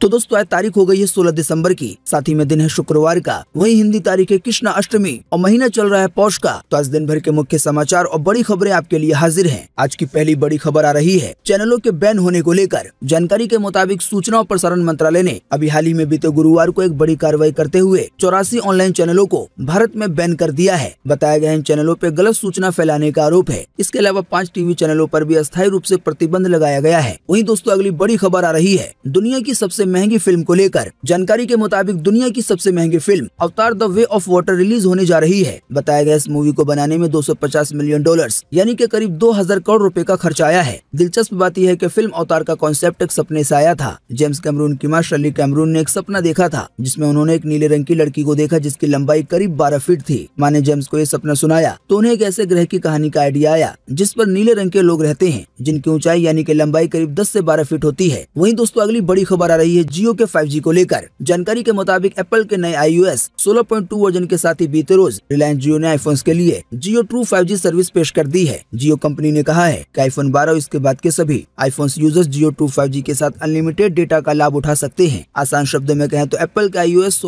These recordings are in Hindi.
तो दोस्तों आज तारीख हो गई है 16 दिसंबर की साथ ही में दिन है शुक्रवार का वही हिंदी तारीख है कृष्णा अष्टमी और महीना चल रहा है पौष का तो आज दिन भर के मुख्य समाचार और बड़ी खबरें आपके लिए हाजिर हैं आज की पहली बड़ी खबर आ रही है चैनलों के बैन होने को लेकर जानकारी के मुताबिक सूचना और प्रसारण मंत्रालय ने अभी हाल ही में बीते गुरुवार को एक बड़ी कार्रवाई करते हुए चौरासी ऑनलाइन चैनलों को भारत में बैन कर दिया है बताया गया इन चैनलों आरोप गलत सूचना फैलाने का आरोप है इसके अलावा पाँच टीवी चैनलों आरोप भी अस्थायी रूप ऐसी प्रतिबंध लगाया गया है वही दोस्तों अगली बड़ी खबर आ रही है दुनिया की सबसे महंगी फिल्म को लेकर जानकारी के मुताबिक दुनिया की सबसे महंगी film Avatar the way of water release होने जा रही है बताया गया इस मूवी को बनाने में 250 मिलियन डॉलर्स यानी के करीब 2000 करोड़ रुपए का खर्च आया है दिलचस्प बात यह है की फिल्म अवतार का कॉन्सेप्ट एक सपने ऐसी आया था जेम्स कैमरून की माँ शली कैमरून ने एक सपना देखा था जिसमे उन्होंने एक नीले रंग की लड़की को देखा जिसकी लंबाई करीब बारह फीट थी माँ ने जेम्स को यह सपना सुनाया तो उन्हें एक ऐसे ग्रह की कहानी का आइडिया आया जिस पर नीले रंग के लोग रहते हैं जिनकी ऊंचाई यानी की लंबाई करीब दस ऐसी बारह फीट होती है वही दोस्तों अगली बड़ी खबर आ रही है है जियो के 5G को लेकर जानकारी के मुताबिक एप्पल के नए आई 16.2 वर्जन के साथ ही बीते रोज रिलायंस जियो ने आईफोन के लिए जियो ट्रू 5G सर्विस पेश कर दी है जियो कंपनी ने कहा है की आईफोन बारह इसके बाद के सभी iPhone users Jio true five के साथ अनलिमिटेड डेटा का लाभ उठा सकते हैं आसान शब्दों में कहें तो एप्पल के आई यूएस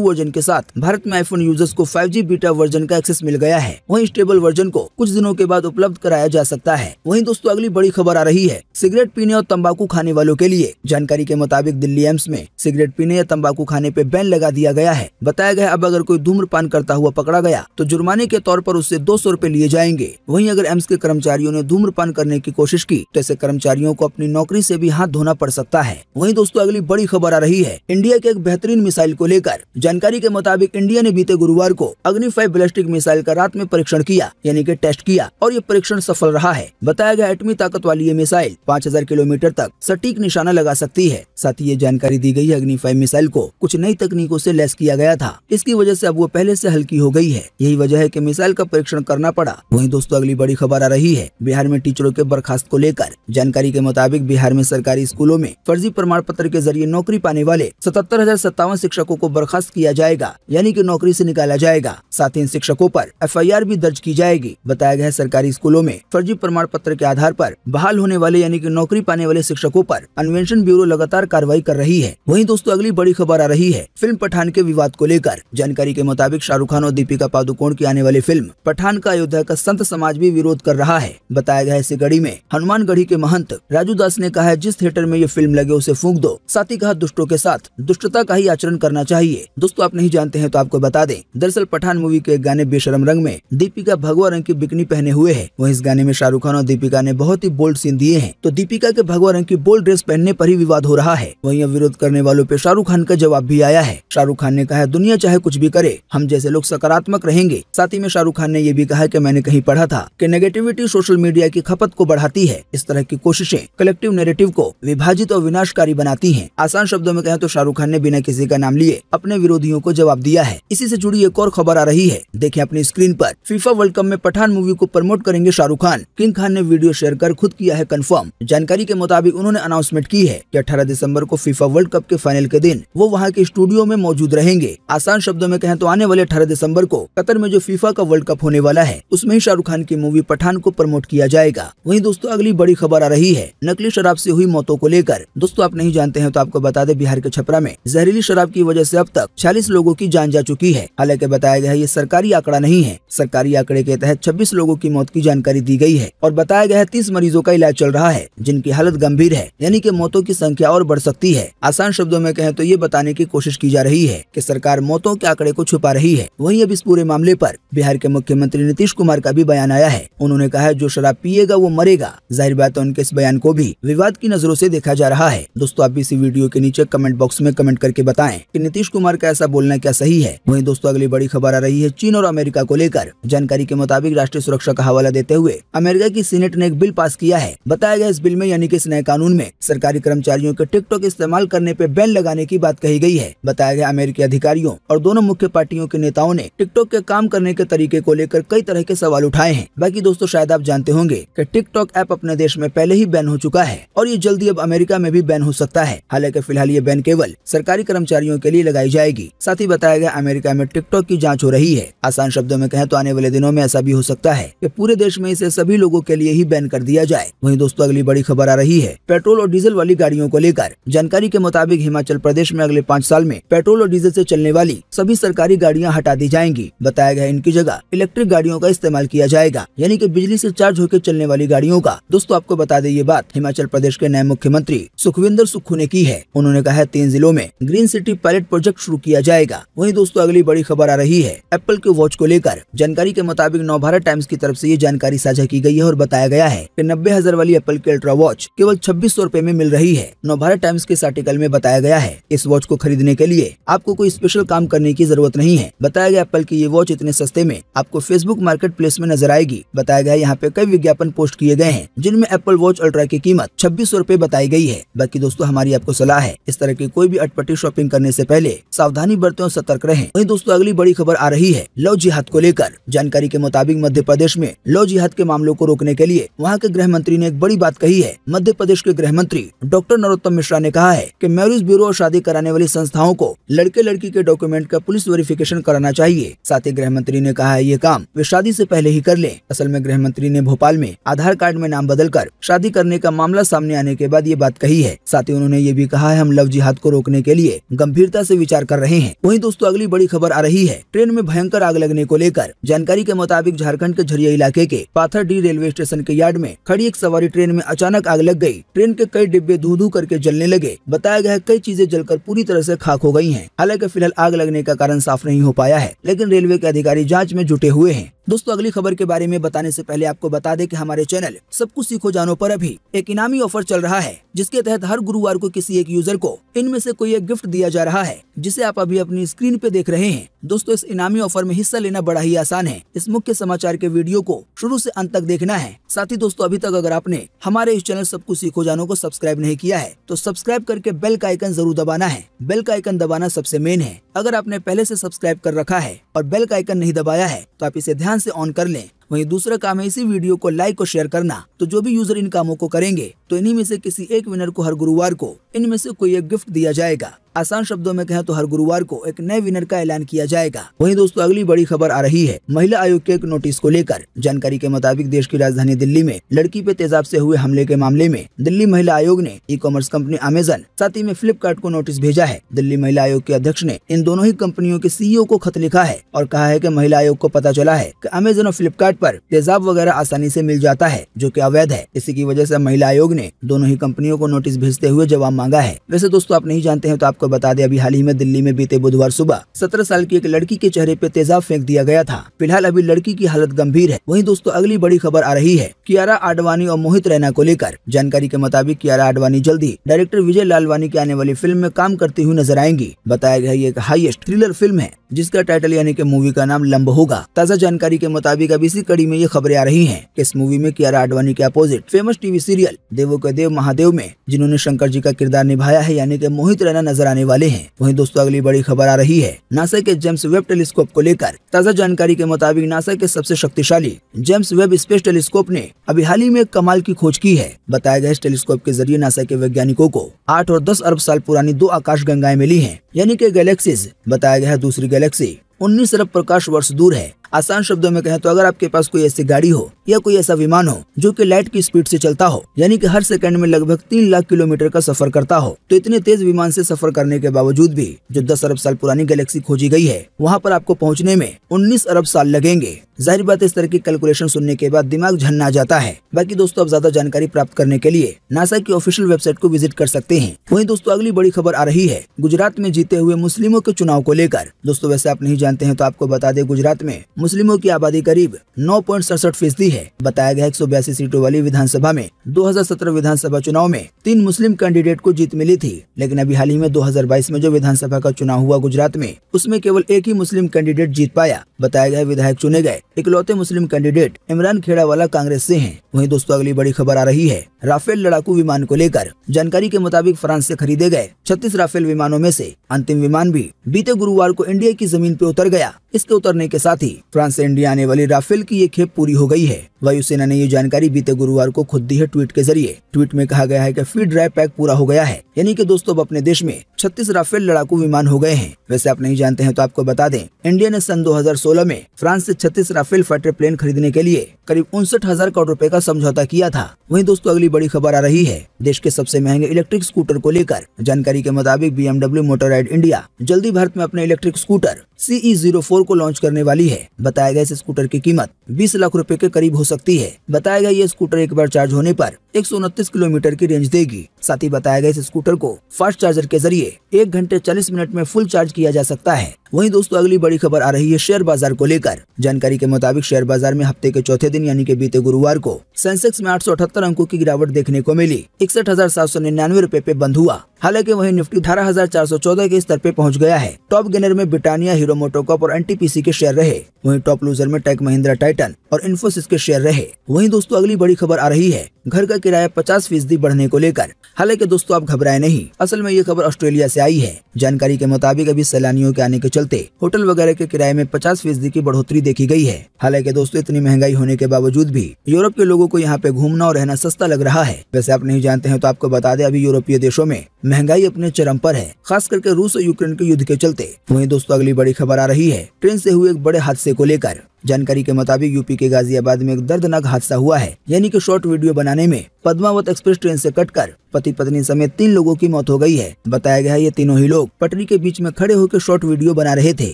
वर्जन के साथ भारत में आईफोन यूजर्स को फाइव बीटा वर्जन का एक्सेस मिल गया है वही स्टेबल वर्जन को कुछ दिनों के बाद उपलब्ध कराया जा सकता है वही दोस्तों अगली बड़ी खबर आ रही है सिगरेट पीने और तंबाकू खाने वालों के लिए जानकारी के मुताबिक दिल्ली दिल्ली एम्स में सिगरेट पीने या तंबाकू खाने पे बैन लगा दिया गया है बताया गया अब अगर कोई धूम्रपान करता हुआ पकड़ा गया तो जुर्माने के तौर पर उससे दो सौ लिए जाएंगे वही अगर एम्स के कर्मचारियों ने धूम्रपान करने की कोशिश की तो ऐसे कर्मचारियों को अपनी नौकरी ऐसी भी हाथ धोना पड़ सकता है वही दोस्तों अगली बड़ी खबर आ रही है इंडिया के एक बेहतरीन मिसाइल को लेकर जानकारी के मुताबिक इंडिया ने बीते गुरुवार को अग्नि फाइव बैलिस्टिक मिसाइल का रात में परीक्षण किया यानी कि टेस्ट किया और ये परीक्षण सफल रहा है बताया गया एटमी ताकत वाली ये मिसाइल 5000 किलोमीटर तक सटीक निशाना लगा सकती है साथ ही ये जानकारी दी गई अग्नि फाइव मिसाइल को कुछ नई तकनीकों से लैस किया गया था इसकी वजह से अब वो पहले से हल्की हो गई है यही वजह है कि मिसाइल का परीक्षण करना पड़ा वहीं दोस्तों अगली बड़ी खबर आ रही है बिहार में टीचरों के बर्खास्त को लेकर जानकारी के मुताबिक बिहार में सरकारी स्कूलों में फर्जी प्रमाण पत्र के जरिए नौकरी पाने वाले सतहत्तर शिक्षकों को बर्खास्त किया जाएगा यानी की नौकरी ऐसी निकाला जाएगा साथ ही इन शिक्षकों आरोप एफ भी दर्ज की जाएगी बताया गया सरकारी स्कूलों में फर्जी प्रमाण पत्र के आधार आरोप बहाल होने वाले यानी की नौकरी पाने वाले शिक्षकों आरोप अन्वेषण ब्यूरो लगातार कार्रवाई कर रही है वहीं दोस्तों अगली बड़ी खबर आ रही है फिल्म पठान के विवाद को लेकर जानकारी के मुताबिक शाहरुख खान और दीपिका पादुकोण की आने वाली फिल्म पठान का अयोध्या का संत समाज भी विरोध कर रहा है बताया गया इसी गढ़ी में हनुमान गढ़ी के महंत राजू दास ने कहा है जिस थिएटर में ये फिल्म लगे उसे फूक दो साथ ही कहा दुष्टों के साथ दुष्टता का ही आचरण करना चाहिए दोस्तों आप नहीं जानते हैं तो आपको बता दें दरअसल पठान मूवी के गाने बेशरम रंग में दीपिका भगवा रंग की बिकनी पहने हुए है वही इस गाने में शाहरुख खान और दीपिका ने बहुत ही बोल्ड सीन दिए हैं तो दीपिका के भगवा रंग की बोल्ड ड्रेस पहनने पर ही विवाद हो रहा है वहीं अब विरोध करने वालों पे शाहरुख खान का जवाब भी आया है शाहरुख खान ने कहा दुनिया चाहे कुछ भी करे हम जैसे लोग सकारात्मक रहेंगे साथ ही में शाहरुख खान ने ये भी कहा की मैंने कहीं पढ़ा था की नेगेटिविटी सोशल मीडिया की खपत को बढ़ाती है इस तरह की कोशिशें कलेक्टिव नेरेटिव को विभाजित और विनाशकारी बनाती है आसान शब्दों में कहें तो शाहरुख खान ने बिना किसी का नाम लिए अपने विरोधियों को जवाब दिया है इसी ऐसी जुड़ी एक और खबर आ रही है देखे अपनी स्क्रीन आरोप फीफा वर्ल्ड कप में पठान मूवी को प्रमोट करेंगे शाहरुख खान किंग खान ने वीडियो शेयर कर खुद किया है कंफर्म जानकारी के मुताबिक उन्होंने अनाउंसमेंट की है कि 18 दिसंबर को फीफा वर्ल्ड कप के फाइनल के दिन वो वहाँ के स्टूडियो में मौजूद रहेंगे आसान शब्दों में कहें तो आने वाले अठारह दिसंबर को कतर में जो फीफा का वर्ल्ड कप होने वाला है उसमें ही शाहरुख खान की मूवी पठान को प्रमोट किया जाएगा वही दोस्तों अगली बड़ी खबर आ रही है नकली शराब ऐसी हुई मौतों को लेकर दोस्तों आप नहीं जानते हैं तो आपको बता दे बिहार के छपरा में जहरीली शराब की वजह ऐसी अब तक छियालीस लोगों की जान जा चुकी है हालांकि बताया गया है ये सरकारी आंकड़ा नहीं है सरकारी आंकड़े के तहत छब्बीस लोगों की मौत की जानकारी दी गई है और बताया गया है तीस मरीजों का इलाज चल रहा है जिनकी हालत गंभीर है यानी कि मौतों की संख्या और बढ़ सकती है हुई है आसान शब्दों में कहें तो ये बताने की कोशिश की जा रही है कि सरकार मौतों के आंकड़े को छुपा रही है वहीं अब इस पूरे मामले पर बिहार के मुख्यमंत्री नीतीश कुमार का भी बयान आया है उन्होंने कहा है जो शराब पिएगा वो मरेगा जाहिर बात है उनके इस बयान को भी विवाद की नजरों ऐसी देखा जा रहा है दोस्तों आप इसी वीडियो के नीचे कमेंट बॉक्स में कमेंट करके बताए की नीतीश कुमार का ऐसा बोलना क्या सही है वही दोस्तों अगली बड़ी खबर आ रही है चीन और अमेरिका को लेकर जानकारी के मुताबिक राष्ट्रीय सुरक्षा का हवाला देते हुए अमेरिका की सीनेट ने एक बिल पास किया है बताया गया इस बिल में यानी कि इस नए कानून में सरकारी कर्मचारियों के टिकटॉक इस्तेमाल करने पर बैन लगाने की बात कही गई है बताया गया अमेरिकी अधिकारियों और दोनों मुख्य पार्टियों के नेताओं ने टिकटॉक के काम करने के तरीके को लेकर कई तरह के सवाल उठाए हैं बाकी दोस्तों शायद आप जानते होंगे की टिकटॉक ऐप अपने देश में पहले ही बैन हो चुका है और ये जल्दी अब अमेरिका में भी बैन हो सकता है हालांकि फिलहाल ये बैन केवल सरकारी कर्मचारियों के लिए लगाई जाएगी साथ ही बताया गया अमेरिका में टिकटॉक की जाँच हो रही है आसान शब्दों में कहें तो आने वाले दिनों में ऐसा भी हो सकता है की पूरे देश में इसे सभी लोगों के लिए ही बैन कर दिया जाए वही दोस्तों अगली बड़ी खबर आ रही है पेट्रोल और डीजल वाली गाड़ियों को लेकर जानकारी के मुताबिक हिमाचल प्रदेश में अगले पाँच साल में पेट्रोल और डीजल से चलने वाली सभी सरकारी गाड़ियां हटा दी जाएंगी बताया गया इनकी जगह इलेक्ट्रिक गाड़ियों का इस्तेमाल किया जाएगा यानी कि बिजली से चार्ज होकर चलने वाली गाड़ियों का दोस्तों आपको बता दें ये बात हिमाचल प्रदेश के नए मुख्यमंत्री सुखविंदर सुक्खू ने की है उन्होंने कहा है तीन जिलों में ग्रीन सिटी पायलट प्रोजेक्ट शुरू किया जाएगा वही दोस्तों अगली बड़ी खबर आ रही है एप्पल के वॉच को लेकर जानकारी के मुताबिक नव भारत टाइम्स की तरफ ऐसी ये जानकारी साझा की गयी है और बताया गया है की नब्बे हजार वाली एप्पल की अल्ट्रा वॉच केवल छब्बीस सौ में मिल रही है नव भारत टाइम्स के इस आर्टिकल में बताया गया है इस वॉच को खरीदने के लिए आपको कोई स्पेशल काम करने की जरूरत नहीं है बताया गया एप्पल की ये वॉच इतने सस्ते में आपको फेसबुक मार्केट प्लेस में नजर आएगी बताया गया यहाँ पे कई विज्ञापन पोस्ट किए गए हैं जिनमें एप्पल वॉच अल्ट्रा की कीमत छब्बीस सौ बताई गई है बाकी दोस्तों हमारी आपको सलाह है इस तरह की कोई भी अटपटी शॉपिंग करने ऐसी पहले सावधानी बरते और सतर्क रहे वही दोस्तों अगली बड़ी खबर आ रही है लव जिहाद को लेकर जानकारी के मुताबिक मध्य प्रदेश में लव जिहाद के मामलों को रोकने के लिए वहाँ के गृह मंत्री ने एक बड़ी बात कही है मध्य प्रदेश के गृह मंत्री डॉक्टर नरोत्तम मिश्रा ने कहा कहा है कि मैरिज ब्यूरो और शादी कराने वाली संस्थाओं को लड़के लड़की के डॉक्यूमेंट का पुलिस वेरिफिकेशन कराना चाहिए साथ ही गृह मंत्री ने कहा है ये काम वे शादी ऐसी पहले ही कर ले असल में गृह मंत्री ने भोपाल में आधार कार्ड में नाम बदल कर शादी करने का मामला सामने आने के बाद ये बात कही है साथ ही उन्होंने ये भी कहा है हम लव जिहाद को रोकने के लिए गंभीरता ऐसी विचार कर रहे हैं वही दोस्तों अगली बड़ी खबर आ रही है ट्रेन में भयंकर आग लगने को लेकर जानकारी के मुताबिक झारखंड के झरिया इलाके के पाथर डी रेलवे स्टेशन के यार्ड में खड़ी एक सवारी ट्रेन में अचानक आग लग गई ट्रेन के कई डिब्बे धू धू करके जलने लगे बताया गया है कई चीजें जलकर पूरी तरह से खाक हो गई हैं। हालांकि फिलहाल आग लगने का कारण साफ नहीं हो पाया है लेकिन रेलवे के अधिकारी जांच में जुटे हुए हैं दोस्तों अगली खबर के बारे में बताने से पहले आपको बता दें कि हमारे चैनल सब कुछ सीखो जानो पर अभी एक इनामी ऑफर चल रहा है जिसके तहत हर गुरुवार को किसी एक यूजर को इनमें से कोई एक गिफ्ट दिया जा रहा है जिसे आप अभी अपनी स्क्रीन पे देख रहे हैं दोस्तों इस इनामी ऑफर में हिस्सा लेना बड़ा ही आसान है इस मुख्य समाचार के वीडियो को शुरू ऐसी अंत तक देखना है साथ ही दोस्तों अभी तक अगर आपने हमारे इस चैनल सब कुछ सीखो जानो को सब्सक्राइब नहीं किया है तो सब्सक्राइब करके बेल का आइकन जरूर दबाना है बेल का आइकन दबाना सबसे मेन है अगर आपने पहले ऐसी सब्सक्राइब कर रखा है और बेल का आइकन नहीं दबाया है तो आप इसे ध्यान से ऑन कर लें वहीं दूसरा काम है इसी वीडियो को लाइक और शेयर करना तो जो भी यूजर इन कामों को करेंगे तो इन्हीं में से किसी एक विनर को हर गुरुवार को इनमें से कोई एक गिफ्ट दिया जाएगा आसान शब्दों में कहें तो हर गुरुवार को एक नए विनर का ऐलान किया जाएगा वहीं दोस्तों अगली बड़ी खबर आ रही है महिला आयोग के एक नोटिस को लेकर जानकारी के मुताबिक देश की राजधानी दिल्ली में लड़की पे तेजाब से हुए हमले के मामले में दिल्ली महिला आयोग ने ई कॉमर्स कंपनी अमेजन साथ ही में फ्लिपकार्ट को नोटिस भेजा है दिल्ली महिला आयोग के अध्यक्ष ने इन दोनों ही कंपनियों के सीईओ e को खत लिखा है और कहा है की महिला आयोग को पता चला है की अमेजन और फ्लिपकार्ट तेजाब वगैरह आसानी ऐसी मिल जाता है जो की अवैध है इसी की वजह ऐसी महिला आयोग ने दोनों ही कंपनियों को नोटिस भेजते हुए जवाब मांगा है वैसे दोस्तों आप नहीं जानते हैं तो आप आपको बता दें अभी हाल ही में दिल्ली में बीते बुधवार सुबह सत्रह साल की एक लड़की के चेहरे पे तेजाब फेंक दिया गया था फिलहाल अभी लड़की की हालत गंभीर है वहीं दोस्तों अगली बड़ी खबर आ रही है कियारा आडवाणी और मोहित रैना को लेकर जानकारी के मुताबिक कियारा आडवाणी जल्दी डायरेक्टर विजय लालवानी की आने वाली फिल्म में काम करती हुई नजर आएंगी बताया गया ये एक हाइएस्ट थ्रिलर फिल्म है जिसका टाइटल यानी कि मूवी का नाम लंब होगा ताज़ा जानकारी के मुताबिक अब इसी कड़ी में ये खबरें आ रही हैं कि इस मूवी में कियारा आडवाणी के अपोजिट फेमस टीवी सीरियल देवो के देव महादेव में जिन्होंने शंकर जी का किरदार निभाया है यानी कि मोहित रैना नजर आने वाले हैं वहीं दोस्तों अगली बड़ी खबर आ रही है नासा के जेम्स वेब टेलीस्कोप को लेकर ताज़ा जानकारी के मुताबिक नासा के सबसे शक्तिशाली जेम्स वेब स्पेस टेलीस्कोप ने अभी हाल ही में कमाल की खोज की है बताया गया इस टेलीस्कोप के जरिए नासा के वैज्ञानिकों को आठ और दस अरब साल पुरानी दो आकाश मिली है यानी के गैलेक्सीज बताया गया दूसरी गैलेक्सी उन्नीस अरब प्रकाश वर्ष दूर है आसान शब्दों में कहें तो अगर आपके पास कोई ऐसी गाड़ी हो या कोई ऐसा विमान हो जो कि लाइट की स्पीड से चलता हो यानी कि हर सेकंड में लगभग तीन लाख किलोमीटर का सफर करता हो तो इतने तेज विमान से सफर करने के बावजूद भी जो दस अरब साल पुरानी गैलेक्सी खोजी गई है वहाँ पर आपको पहुँचने में उन्नीस अरब साल लगेंगे जाहिर बात इस तरह की कैलकुलेशन सुनने के बाद दिमाग झन्ना जाता है बाकी दोस्तों आप ज्यादा जानकारी प्राप्त करने के लिए नासा की ऑफिशियल वेबसाइट को विजिट कर सकते हैं वहीं दोस्तों अगली बड़ी खबर आ रही है गुजरात में जीते हुए मुस्लिमों के चुनाव को लेकर दोस्तों वैसे आप नहीं जानते हैं तो आपको बता दे गुजरात में मुस्लिमों की आबादी करीब नौ पॉइंट सड़सठ फीसदी है बताया गया एक सौ बयासी सीटों वाली विधानसभा में 2017 विधानसभा चुनाव में तीन मुस्लिम कैंडिडेट को जीत मिली थी लेकिन अभी हाल ही में 2022 में जो विधानसभा का चुनाव हुआ गुजरात में उसमें केवल एक ही मुस्लिम कैंडिडेट जीत पाया बताया गया विधायक चुने गए इकलौते मुस्लिम कैंडिडेट इमरान खेड़ा वाला कांग्रेस ऐसी है वही दोस्तों अगली बड़ी खबर आ रही है राफेल लड़ाकू विमान को लेकर जानकारी के मुताबिक फ्रांस ऐसी खरीदे गए छत्तीस राफेल विमानों में ऐसी अंतिम विमान भी बीते गुरुवार को इंडिया की जमीन पे उतर गया इसके उतरने के साथ ही फ्रांस से इंडिया आने वाली राफेल की ये खेप पूरी हो गई है वायुसेना ने ये जानकारी बीते गुरुवार को खुद दी है ट्वीट के जरिए ट्वीट में कहा गया है कि फीड ड्राइव पैक पूरा हो गया है यानी कि दोस्तों अब अपने देश में 36 राफेल लड़ाकू विमान हो गए हैं वैसे आप नहीं जानते हैं तो आपको बता दें इंडिया ने सन 2016 में फ्रांस से 36 राफेल फाइटर प्लेन खरीदने के लिए करीब उनसठ हजार करोड़ रूपए का समझौता किया था वही दोस्तों अगली बड़ी खबर आ रही है देश के सबसे महंगे इलेक्ट्रिक स्कूटर को लेकर जानकारी के मुताबिक बीएमडब्ल्यू मोटर इंडिया जल्दी भारत में अपने electric scooter CE zero e को लॉन्च करने वाली है बताया गया इस स्कूटर की कीमत बीस लाख रूपए के करीब हो सकती है बताया गया ये स्कूटर एक बार चार्ज होने पर एक किलोमीटर की रेंज देगी साथ ही बताया गया इस स्कूटर को फास्ट चार्जर के जरिए एक घंटे चालीस मिनट में फुल चार्ज किया जा सकता है वहीं दोस्तों अगली बड़ी खबर आ रही है शेयर बाजार को लेकर जानकारी के मुताबिक शेयर बाजार में हफ्ते के चौथे दिन यानी कि बीते गुरुवार को सेंसेक्स में आठ अंकों की गिरावट देखने को मिली इकसठ हजार सात सौ निन्यानवे रूपए पे बंद हुआ हालांकि वहीं निफ्टी अठारह हजार चार सौ चौदह के स्तर पे पहुंच गया है टॉप गेनर में ब्रिटानिया हीरो मोटोकॉप और एनटीपीसी के शेयर रहे वहीं टॉप लूजर में टेक महिंद्रा टाइटन और इन्फोसिस के शेयर नजर रहे वहीं दोस्तों अगली बड़ी खबर आ रही है घर का किराया पचास फीसदी बढ़ने को लेकर हालांकि दोस्तों आप घबराए नहीं असल में ये खबर ऑस्ट्रेलिया से आई है जानकारी के मुताबिक अभी सैलानियों के आने के चलते होटल वगैरह के किराए में पचास फीसदी की बढ़ोतरी देखी गई है हालांकि दोस्तों इतनी महंगाई होने के बावजूद भी यूरोप के लोगों को यहाँ पे घूमना और रहना सस्ता लग रहा है वैसे आप नहीं जानते हैं तो आपको बता दें अभी यूरोपीय देशों में महंगाई अपने चरम पर है खास करके रूस और यूक्रेन के युद्ध के चलते वही दोस्तों अगली बड़ी खबर आ रही है ट्रेन ऐसी हुए एक बड़े हादसे को लेकर जानकारी के मुताबिक यूपी के गाजियाबाद में एक दर्दनाक हादसा हुआ है यानी कि शॉर्ट वीडियो बनाने में पद्मावत एक्सप्रेस ट्रेन से कटकर पति पत्नी समेत तीन लोगों की मौत हो गई है बताया गया है ये तीनों ही लोग पटरी के बीच में खड़े होकर शॉर्ट वीडियो बना रहे थे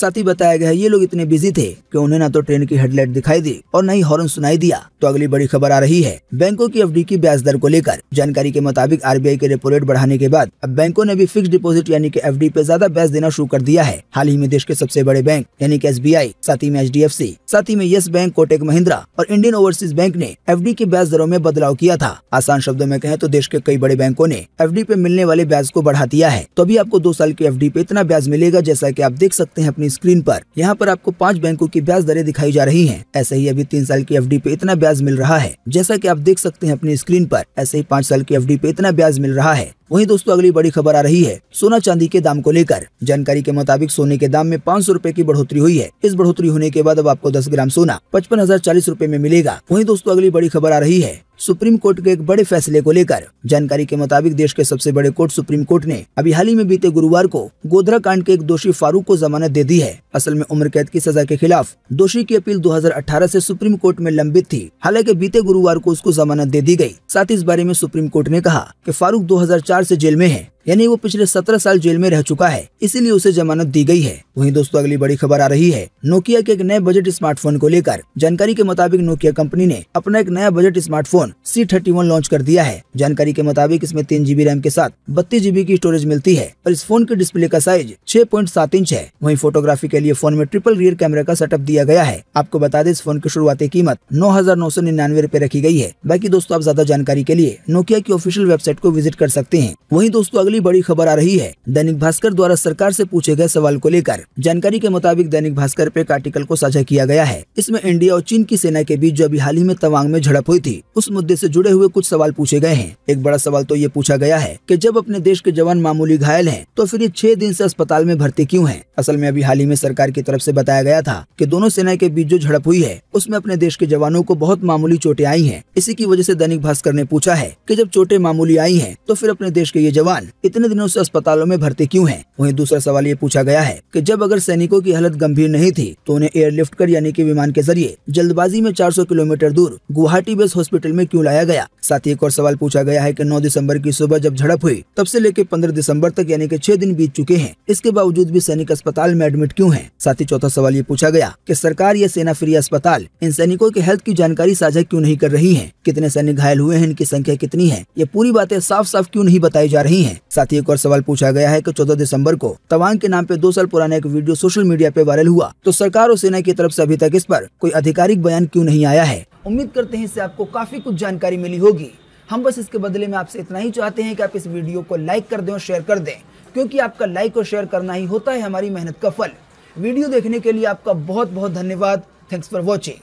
साथ ही बताया गया है ये लोग इतने बिजी थे कि उन्हें न तो ट्रेन की हेडलाइट दिखाई दी और न ही हॉर्न सुनाई दिया तो अगली बड़ी खबर आ रही है बैंकों की एफ की ब्याज दर को लेकर जानकारी के मुताबिक आरबीआई के रेपो रेट बढ़ाने के बाद अब बैंकों ने भी फिक्स डिपोजिट यानी की एफ पे ज्यादा ब्याज देना शुरू कर दिया है हाल ही में देश के सबसे बड़े बैंक यानी की एस साथ ही में एच डी साथ ही में येस बैंक कोटेक महिंद्रा और इंडियन ओवरसीज बैंक ने एफ की ब्याज दरों में बदलाव किया था आसान शब्दों में कहें तो देश के कई बड़े बैंकों ने एफ पे मिलने वाले ब्याज को बढ़ा दिया है तो अभी आपको दो साल के एफ पे इतना ब्याज मिलेगा जैसा की आप देख सकते हैं अपनी स्क्रीन आरोप यहाँ पर आपको पाँच बैंकों की ब्याज दरें दिखाई जा रही है ऐसे ही अभी तीन साल की एफ पे इतना ब्याज मिल रहा है जैसा की आप देख सकते हैं अपनी स्क्रीन आरोप ऐसे ही पाँच साल की एफ पे इतना ब्याज मिल रहा है वहीं दोस्तों अगली बड़ी खबर आ रही है सोना चांदी के दाम को लेकर जानकारी के मुताबिक सोने के दाम में पाँच सौ रूपए की बढ़ोतरी हुई है इस बढ़ोतरी होने के बाद अब आपको दस ग्राम सोना पचपन हजार चालीस रूपए में मिलेगा वहीं दोस्तों अगली बड़ी खबर आ रही है सुप्रीम कोर्ट के एक बड़े फैसले को लेकर जानकारी के मुताबिक देश के सबसे बड़े कोर्ट सुप्रीम कोर्ट ने अभी हाल ही में बीते गुरुवार को गोधरा कांड के एक दोषी फारूक को जमानत दे दी है असल में उम्र कैद की सजा के खिलाफ दोषी की अपील 2018 से सुप्रीम कोर्ट में लंबित थी हालांकि बीते गुरुवार को उसको जमानत दे दी गयी साथ ही इस बारे में सुप्रीम कोर्ट ने कहा की फारूक दो से जेल में है यानी वो पिछले सत्रह साल जेल में रह चुका है इसीलिए उसे जमानत दी गई है वहीं दोस्तों अगली बड़ी खबर आ रही है नोकिया के एक नए बजट स्मार्टफोन को लेकर जानकारी के मुताबिक नोकिया कंपनी ने अपना एक नया budget smartphone C thirty one launch कर दिया है जानकारी के मुताबिक इसमें तीन जीबी रैम के साथ बत्तीस जीबी की स्टोरेज मिलती है और इस फोन के डिस्प्ले का साइज छह पॉइंट सात इंच है वही फोटोग्राफी के लिए फोन में ट्रिपल रियर कैमरा का सेटअप दिया गया है आपको बता दें इस फोन की शुरुआती कीमत नौ हजार नौ सौ निन्यानवे रूपए रखी गई है बाकी दोस्तों आप ज्यादा जानकारी के लिए नोकिया की ऑफिशियल वेबसाइट को विजिट कर सकते हैं वही दोस्तों अगली अगली बड़ी खबर आ रही है दैनिक भास्कर द्वारा सरकार से पूछे गए सवाल को लेकर जानकारी के मुताबिक दैनिक भास्कर पे एक आर्टिकल को साझा किया गया है इसमें इंडिया और चीन की सेना के बीच जो अभी हाल ही में तवांग में झड़प हुई थी उस मुद्दे ऐसी जुड़े हुए कुछ सवाल पूछे गए हैं एक बड़ा सवाल तो ये पूछा गया है की जब अपने देश के जवान मामूली घायल है तो फिर ये छह दिन ऐसी अस्पताल में भर्ती क्यूँ है असल में अभी हाल ही में सरकार की तरफ ऐसी बताया गया था की दोनों सेना के बीच जो झड़प हुई है उसमें अपने देश के जवानों को बहुत मामूली चोटें आई है इसी की वजह ऐसी दैनिक भास्कर ने पूछा है की जब चोटें मामूली आई है तो फिर अपने देश के ये जवान इतने दिनों से अस्पतालों में भर्ती क्यों हैं? वहीं दूसरा सवाल ये पूछा गया है कि जब अगर सैनिकों की हालत गंभीर नहीं थी तो उन्हें एयरलिफ्ट कर यानी कि विमान के जरिए जल्दबाजी में 400 किलोमीटर दूर गुवाहाटी बेस हॉस्पिटल में क्यों लाया गया साथ ही एक और सवाल पूछा गया है की नौ दिसम्बर की सुबह जब झड़प हुई तब ऐसी लेकर पंद्रह दिसम्बर तक यानी कि छह दिन बीत चुके हैं इसके बावजूद भी सैनिक अस्पताल में एडमिट क्यूँ है साथ ही चौथा सवाल ये पूछा गया की सरकार या सेना फ्री अस्पताल इन सैनिकों की हेल्थ की जानकारी साझा क्यूँ नहीं कर रही है कितने सैनिक घायल हुए हैं इनकी संख्या कितनी है ये पूरी बातें साफ साफ क्यूँ नहीं बताई जा रही है साथ ही एक और सवाल पूछा गया है कि 14 दिसंबर को तवांग के नाम पे दो साल पुराना एक वीडियो सोशल मीडिया पे वायरल हुआ तो सरकार और सेना की तरफ से अभी तक इस पर कोई आधिकारिक बयान क्यों नहीं आया है उम्मीद करते हैं इससे आपको काफी कुछ जानकारी मिली होगी हम बस इसके बदले में आपसे इतना ही चाहते हैं कि आप इस वीडियो को लाइक कर दें और शेयर कर दें क्योंकि आपका लाइक और शेयर करना ही होता है हमारी मेहनत का फल वीडियो देखने के लिए आपका बहुत बहुत धन्यवाद थैंक्स फॉर वॉचिंग